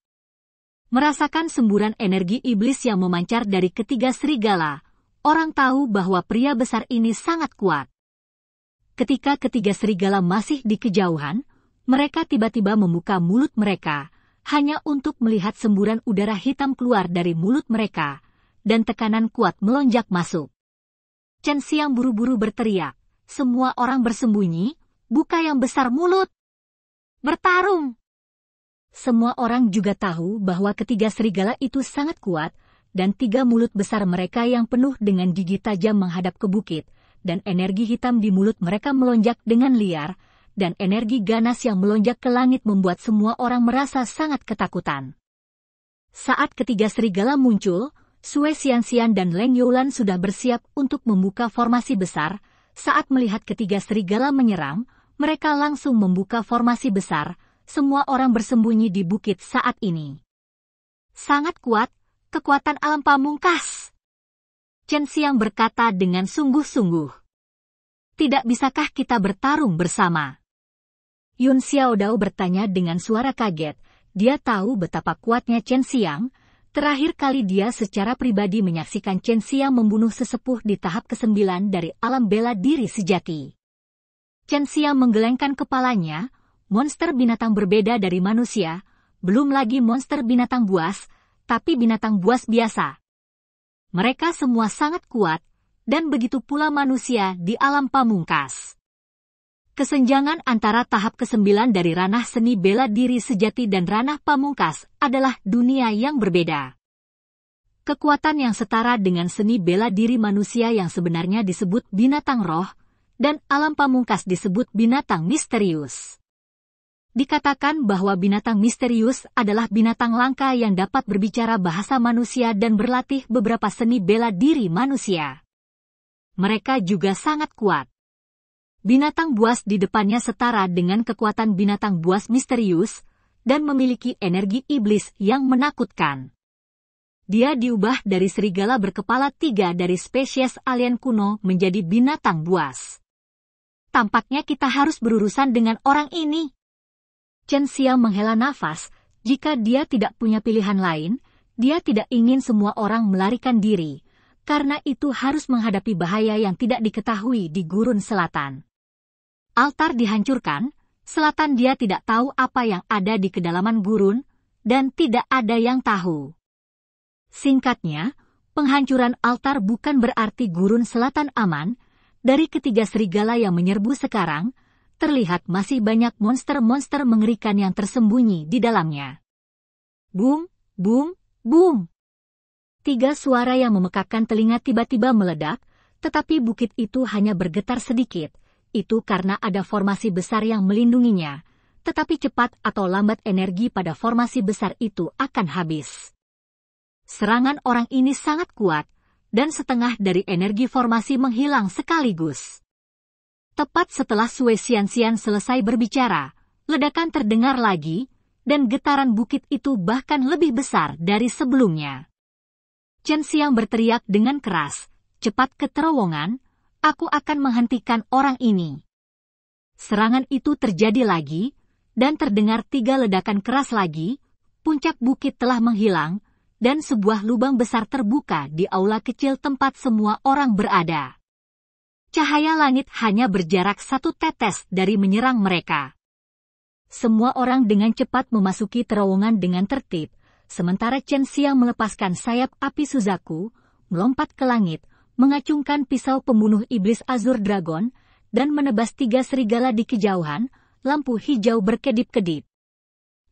Merasakan semburan energi iblis yang memancar dari ketiga serigala, orang tahu bahwa pria besar ini sangat kuat. Ketika ketiga serigala masih di kejauhan, mereka tiba-tiba membuka mulut mereka, hanya untuk melihat semburan udara hitam keluar dari mulut mereka, dan tekanan kuat melonjak masuk. Chen Xiang buru-buru berteriak, semua orang bersembunyi, buka yang besar mulut. Bertarung! Semua orang juga tahu bahwa ketiga serigala itu sangat kuat, dan tiga mulut besar mereka yang penuh dengan gigi tajam menghadap ke bukit, dan energi hitam di mulut mereka melonjak dengan liar, dan energi ganas yang melonjak ke langit membuat semua orang merasa sangat ketakutan. Saat ketiga serigala muncul, Sue Xian dan Leng Yulan sudah bersiap untuk membuka formasi besar. Saat melihat ketiga serigala menyerang, mereka langsung membuka formasi besar. Semua orang bersembunyi di bukit saat ini. Sangat kuat, kekuatan alam pamungkas. Chen Xiang berkata dengan sungguh-sungguh. Tidak bisakah kita bertarung bersama? Yun Xiaodao bertanya dengan suara kaget. Dia tahu betapa kuatnya Chen Xiang. Terakhir kali dia secara pribadi menyaksikan Chen Xiang membunuh sesepuh di tahap ke-9 dari alam bela diri sejati. Chen Xiang menggelengkan kepalanya, monster binatang berbeda dari manusia, belum lagi monster binatang buas, tapi binatang buas biasa. Mereka semua sangat kuat, dan begitu pula manusia di alam pamungkas. Kesenjangan antara tahap ke-9 dari ranah seni bela diri sejati dan ranah pamungkas adalah dunia yang berbeda. Kekuatan yang setara dengan seni bela diri manusia yang sebenarnya disebut binatang roh, dan alam pamungkas disebut binatang misterius. Dikatakan bahwa binatang misterius adalah binatang langka yang dapat berbicara bahasa manusia dan berlatih beberapa seni bela diri manusia. Mereka juga sangat kuat Binatang buas di depannya setara dengan kekuatan binatang buas misterius dan memiliki energi iblis yang menakutkan. Dia diubah dari serigala berkepala tiga dari spesies alien kuno menjadi binatang buas. Tampaknya kita harus berurusan dengan orang ini. Chen Xiao menghela nafas, jika dia tidak punya pilihan lain, dia tidak ingin semua orang melarikan diri, karena itu harus menghadapi bahaya yang tidak diketahui di gurun selatan. Altar dihancurkan, selatan dia tidak tahu apa yang ada di kedalaman gurun, dan tidak ada yang tahu. Singkatnya, penghancuran altar bukan berarti gurun selatan aman, dari ketiga serigala yang menyerbu sekarang, terlihat masih banyak monster-monster mengerikan yang tersembunyi di dalamnya. Boom, boom, boom. Tiga suara yang memekakkan telinga tiba-tiba meledak, tetapi bukit itu hanya bergetar sedikit, itu karena ada formasi besar yang melindunginya, tetapi cepat atau lambat energi pada formasi besar itu akan habis. Serangan orang ini sangat kuat, dan setengah dari energi formasi menghilang sekaligus. Tepat setelah Sue Sian selesai berbicara, ledakan terdengar lagi, dan getaran bukit itu bahkan lebih besar dari sebelumnya. Chen Xiang berteriak dengan keras, cepat ke terowongan, aku akan menghentikan orang ini. Serangan itu terjadi lagi, dan terdengar tiga ledakan keras lagi, puncak bukit telah menghilang, dan sebuah lubang besar terbuka di aula kecil tempat semua orang berada. Cahaya langit hanya berjarak satu tetes dari menyerang mereka. Semua orang dengan cepat memasuki terowongan dengan tertib, sementara Chen Xiang melepaskan sayap api Suzaku, melompat ke langit, mengacungkan pisau pembunuh iblis Azur Dragon, dan menebas tiga serigala di kejauhan, lampu hijau berkedip-kedip.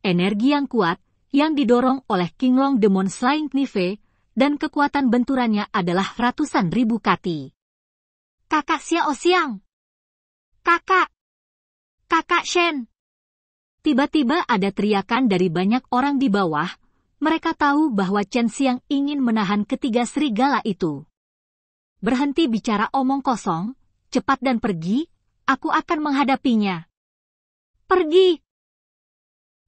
Energi yang kuat, yang didorong oleh King Long Demon Slaying Knife, dan kekuatan benturannya adalah ratusan ribu kati. Kakak Xiao Xiang! Kakak! Kakak Shen! Tiba-tiba ada teriakan dari banyak orang di bawah, mereka tahu bahwa Chen Xiang ingin menahan ketiga serigala itu. Berhenti bicara omong kosong, cepat dan pergi, aku akan menghadapinya. Pergi!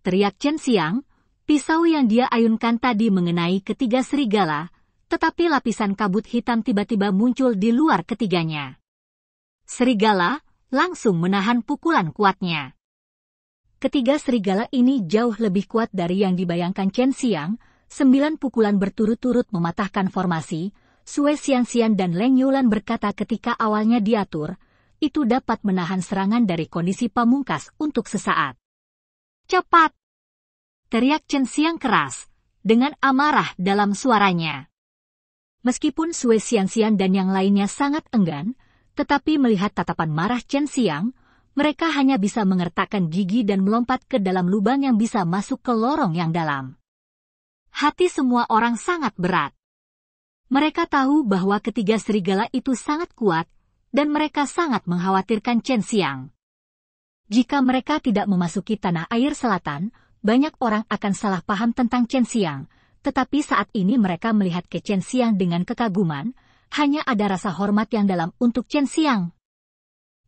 Teriak Chen Siang, pisau yang dia ayunkan tadi mengenai ketiga serigala, tetapi lapisan kabut hitam tiba-tiba muncul di luar ketiganya. Serigala langsung menahan pukulan kuatnya. Ketiga serigala ini jauh lebih kuat dari yang dibayangkan Chen Siang, sembilan pukulan berturut-turut mematahkan formasi, Sue Xianxian dan Leng Yulan berkata ketika awalnya diatur, itu dapat menahan serangan dari kondisi pamungkas untuk sesaat. Cepat! Teriak Chen Xiang keras, dengan amarah dalam suaranya. Meskipun Sue Xianxian dan yang lainnya sangat enggan, tetapi melihat tatapan marah Chen Xiang, mereka hanya bisa mengertakkan gigi dan melompat ke dalam lubang yang bisa masuk ke lorong yang dalam. Hati semua orang sangat berat. Mereka tahu bahwa ketiga serigala itu sangat kuat, dan mereka sangat mengkhawatirkan Chen Xiang. Jika mereka tidak memasuki tanah air selatan, banyak orang akan salah paham tentang Chen Xiang, tetapi saat ini mereka melihat ke Chen Xiang dengan kekaguman, hanya ada rasa hormat yang dalam untuk Chen Xiang.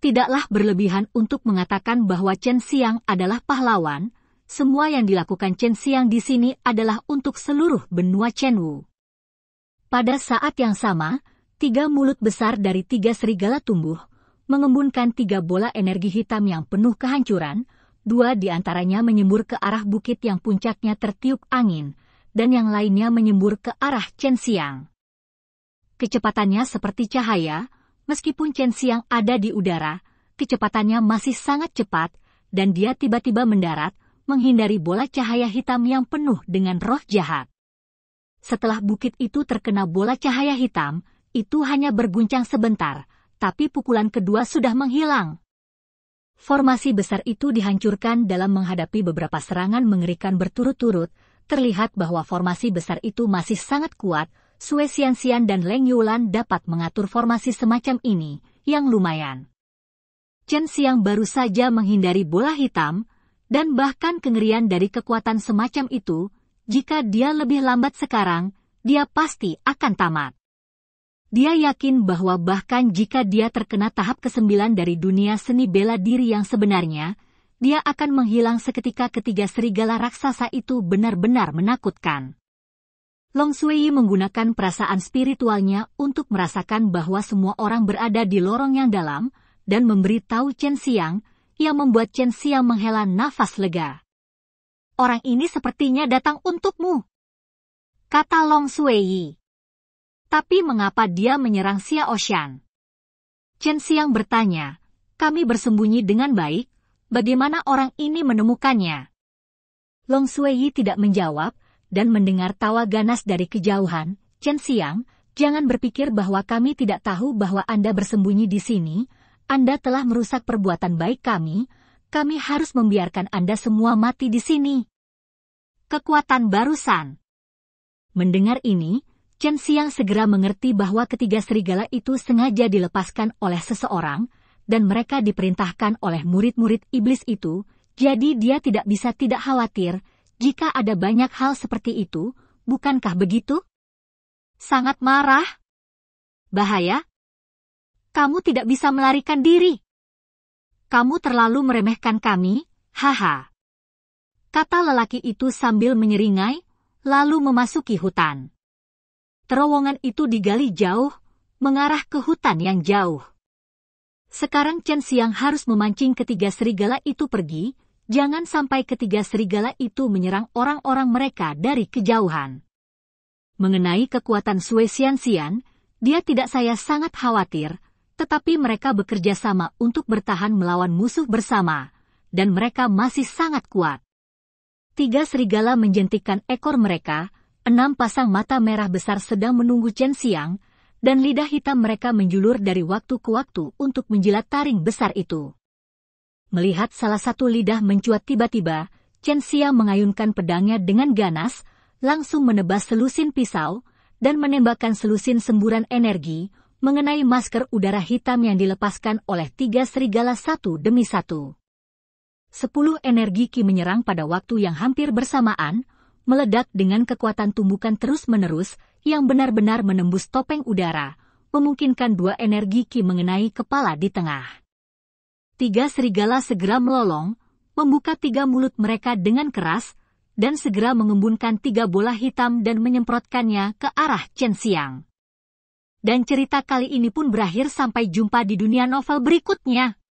Tidaklah berlebihan untuk mengatakan bahwa Chen Xiang adalah pahlawan, semua yang dilakukan Chen Xiang di sini adalah untuk seluruh benua Chenwu. Pada saat yang sama, tiga mulut besar dari tiga serigala tumbuh, mengembunkan tiga bola energi hitam yang penuh kehancuran, dua di antaranya menyembur ke arah bukit yang puncaknya tertiup angin, dan yang lainnya menyembur ke arah Chen Xiang. Kecepatannya seperti cahaya, meskipun Chen Xiang ada di udara, kecepatannya masih sangat cepat, dan dia tiba-tiba mendarat, menghindari bola cahaya hitam yang penuh dengan roh jahat. Setelah bukit itu terkena bola cahaya hitam, itu hanya berguncang sebentar, tapi pukulan kedua sudah menghilang. Formasi besar itu dihancurkan dalam menghadapi beberapa serangan mengerikan berturut-turut, terlihat bahwa formasi besar itu masih sangat kuat, Sue Sian dan Leng Yulan dapat mengatur formasi semacam ini, yang lumayan. Chen Xiang baru saja menghindari bola hitam, dan bahkan kengerian dari kekuatan semacam itu jika dia lebih lambat sekarang, dia pasti akan tamat. Dia yakin bahwa bahkan jika dia terkena tahap ke-9 dari dunia seni bela diri yang sebenarnya, dia akan menghilang seketika ketiga serigala raksasa itu benar-benar menakutkan. Long Sui menggunakan perasaan spiritualnya untuk merasakan bahwa semua orang berada di lorong yang dalam dan memberitahu Chen Xiang yang membuat Chen Xiang menghela nafas lega orang ini sepertinya datang untukmu. Kata Long Sui. Tapi mengapa dia menyerang Xia Ocean? Chen Xiang bertanya, kami bersembunyi dengan baik, bagaimana orang ini menemukannya? Long Sui tidak menjawab, dan mendengar tawa ganas dari kejauhan, Chen Xiang, jangan berpikir bahwa kami tidak tahu bahwa Anda bersembunyi di sini, Anda telah merusak perbuatan baik kami, kami harus membiarkan Anda semua mati di sini. Kekuatan barusan. Mendengar ini, Chen Xiang segera mengerti bahwa ketiga serigala itu sengaja dilepaskan oleh seseorang, dan mereka diperintahkan oleh murid-murid iblis itu, jadi dia tidak bisa tidak khawatir jika ada banyak hal seperti itu, bukankah begitu? Sangat marah. Bahaya. Kamu tidak bisa melarikan diri. Kamu terlalu meremehkan kami, haha. Kata lelaki itu sambil menyeringai, lalu memasuki hutan. Terowongan itu digali jauh, mengarah ke hutan yang jauh. Sekarang Chen Siang harus memancing ketiga serigala itu pergi, jangan sampai ketiga serigala itu menyerang orang-orang mereka dari kejauhan. Mengenai kekuatan Sui Xian Xian, dia tidak saya sangat khawatir, tetapi mereka bekerja sama untuk bertahan melawan musuh bersama, dan mereka masih sangat kuat. Tiga serigala menjentikkan ekor mereka, enam pasang mata merah besar sedang menunggu Chen Siang, dan lidah hitam mereka menjulur dari waktu ke waktu untuk menjilat taring besar itu. Melihat salah satu lidah mencuat tiba-tiba, Chen Siang mengayunkan pedangnya dengan ganas, langsung menebas selusin pisau, dan menembakkan selusin semburan energi, mengenai masker udara hitam yang dilepaskan oleh tiga serigala satu demi satu. Sepuluh energi Ki menyerang pada waktu yang hampir bersamaan, meledak dengan kekuatan tumbukan terus-menerus yang benar-benar menembus topeng udara, memungkinkan dua energi Ki mengenai kepala di tengah. Tiga serigala segera melolong, membuka tiga mulut mereka dengan keras, dan segera mengembunkan tiga bola hitam dan menyemprotkannya ke arah Chen Xiang. Dan cerita kali ini pun berakhir sampai jumpa di dunia novel berikutnya.